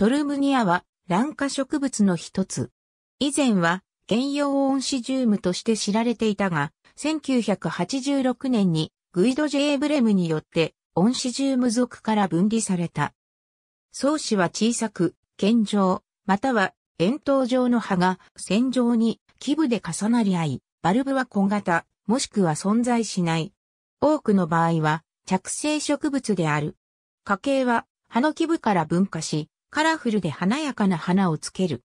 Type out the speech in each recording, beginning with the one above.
トルムニアは卵化植物の一つ。以前は原用オンシジウムとして知られていたが、1986年にグイド・ジェイ・ブレムによってオンシジウム属から分離された。草子は小さく、健状、または円筒状の葉が線状に基部で重なり合い、バルブは小型、もしくは存在しない。多くの場合は着生植物である。花茎は葉の基部から分化し、カラフルで華やかな花をつける。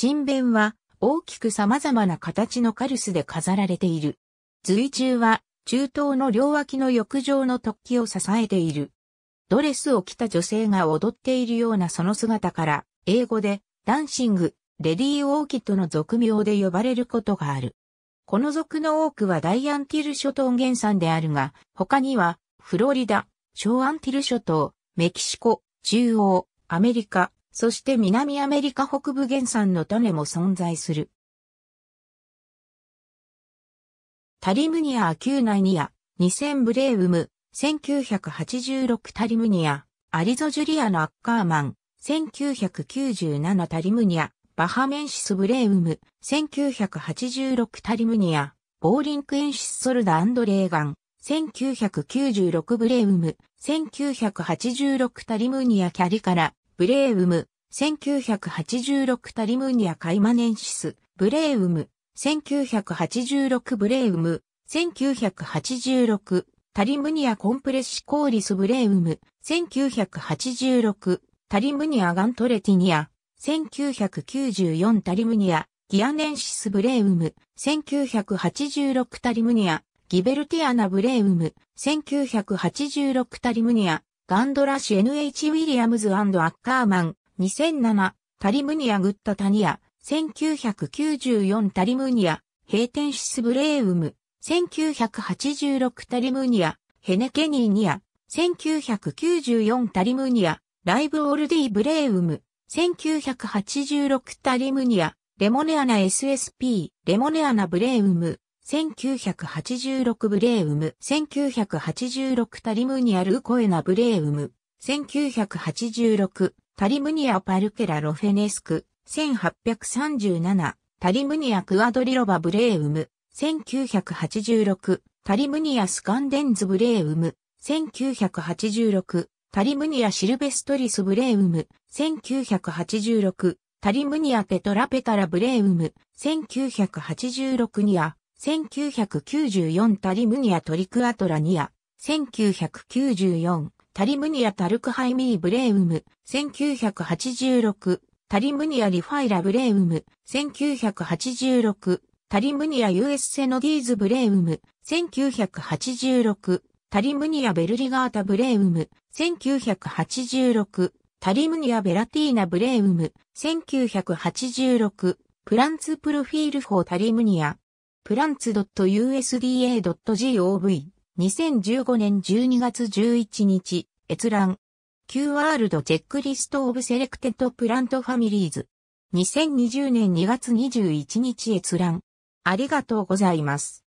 神弁は大きく様々な形のカルスで飾られている。随中は中東の両脇の浴場の突起を支えている。ドレスを着た女性が踊っているようなその姿から、英語でダンシング、レディー・オーキッドの俗名で呼ばれることがある。この族の多くはダイアンティル諸島原産であるが、他には、フロリダ、小アンティル諸島、メキシコ、中央、アメリカ、そして南アメリカ北部原産の種も存在する。タリムニア・アキューナニア、2000ブレウム、1986タリムニア、アリゾジュリアのアッカーマン、1997タリムニア、バハメンシスブレウム、1986タリムニア、ボーリンクエンシスソルダアンドレーガン、1996ブレウム、1986タリムニアキャリカラ、ブレーウム、1986タリムニアカイマネンシス、ブレーウム、1986ブレーウム、1986タリムニアコンプレッシコーリスブレーウム、1986タリムニアガントレティニア、1994タリムニア、ギアネンシスブレーウム、1986タリムニア、ギベルティアナブレーウム、1986タリムニア、ガンドラシ NH ウィリアムズアッカーマン、2007、タリムニアグッタタニア、1994タリムニア、ヘイテンシスブレーウム、1986タリムニア、ヘネケニーニア、1994タリムニア、ライブオールディブレーウム、1986タリムニア、レモネアナ SSP、レモネアナブレーウム、1986ブレーウム、1986タリムニアルーコエナブレーウム、1986タリムニアパルケラロフェネスク、1837タリムニアクアドリロバブレーウム、1986タリムニアスカンデンズブレーウム、1986タリムニアシルベストリスブレーウム、1986タリムニアペトラペタラブレーウム、1986ニア1994タリムニアトリクアトラニア、1994タリムニアタルクハイミーブレウム、1986タリムニアリファイラブレウム、1986タリムニア US セノディーズブレウム、1986タリムニアベルリガータブレウム、1986タリムニアベラティーナブレウム、1986プランツプロフィール4タリムニア plants.usda.gov 2015年12月11日閲覧 Q ワールドチェックリストオブセレクテッドプラントファミリーズ2020年2月21日閲覧ありがとうございます。